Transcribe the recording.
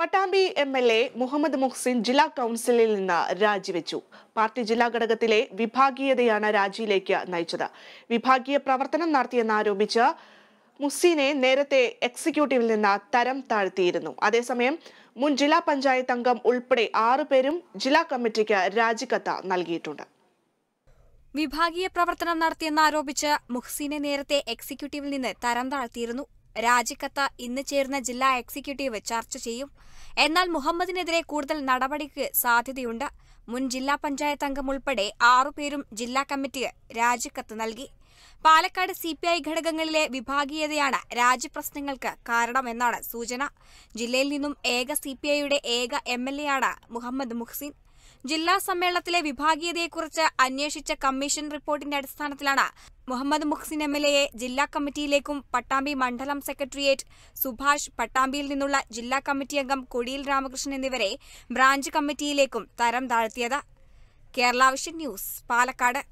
Pattambi M L A Muhammad Muhsin ജില്ലാ കൗൺസിലിൽ നിന്ന് രാജിവെച്ചു പാർട്ടി ജില്ലാ ഘടകത്തിലെ വിഭാഗീയതയാണ് രാജിയിലേക്ക് നയിച്ചത് വിഭാഗീയ പ്രവർത്തനം നടത്തിയെന്നാരോപിച്ച് മുസീനെ നേരത്തെ എക്സിക്യൂട്ടീവിൽ നിന്ന് തരം താഴ്ത്തിയിരുന്നു അതേസമയം മുൻ ജില്ലാ പഞ്ചായത്ത് അംഗം ഉൾപ്പെടെ ആറുപേരും ജില്ലാ കമ്മിറ്റിക്ക് രാജിക്കത്ത് നൽകിയിട്ടുണ്ട് വിഭാഗീയ പ്രവർത്തനം നടത്തിയെന്നാരോപിച്ച് മുഹ്സീനെ നേരത്തെ എക്സിക്യൂട്ടീവിൽ നിന്ന് തരം താഴ്ത്തിയിരുന്നു രാജിക്കത്ത് ഇന്ന് ചേർന്ന ജില്ലാ എക്സിക്യൂട്ടീവ് ചർച്ച ചെയ്യും എന്നാൽ മുഹമ്മദിനെതിരെ കൂടുതൽ നടപടിക്ക് സാധ്യതയുണ്ട് മുൻ ജില്ലാ പഞ്ചായത്ത് അംഗം ഉൾപ്പെടെ ആറുപേരും ജില്ലാ കമ്മിറ്റി രാജിക്കത്ത് നൽകി പാലക്കാട് സി പി ഐ ഘടകങ്ങളിലെ വിഭാഗീയതയാണ് രാജ്യപ്രശ്നങ്ങൾക്ക് കാരണമെന്നാണ് സൂചന ജില്ലയിൽ നിന്നും ഏക സി പി ഐയുടെ ഏക എം എൽ എയാണ് മുഹമ്മദ് മുഹ്സിൻ ജില്ലാ സമ്മേളനത്തിലെ വിഭാഗീയതയെക്കുറിച്ച് അന്വേഷിച്ച കമ്മീഷൻ റിപ്പോർട്ടിന്റെ അടിസ്ഥാനത്തിലാണ് മുഹമ്മദ് മുഹ്സിൻ എം എൽ ജില്ലാ കമ്മിറ്റിയിലേക്കും പട്ടാമ്പി മണ്ഡലം സെക്രട്ടേറിയറ്റ് സുഭാഷ് പട്ടാമ്പിയിൽ നിന്നുള്ള ജില്ലാ കമ്മിറ്റി അംഗം കൊടിയിൽ രാമകൃഷ്ണൻ എന്നിവരെ ബ്രാഞ്ച് കമ്മിറ്റിയിലേക്കും തരം താഴ്ത്തിയത് കേരള ന്യൂസ് പാലക്കാട്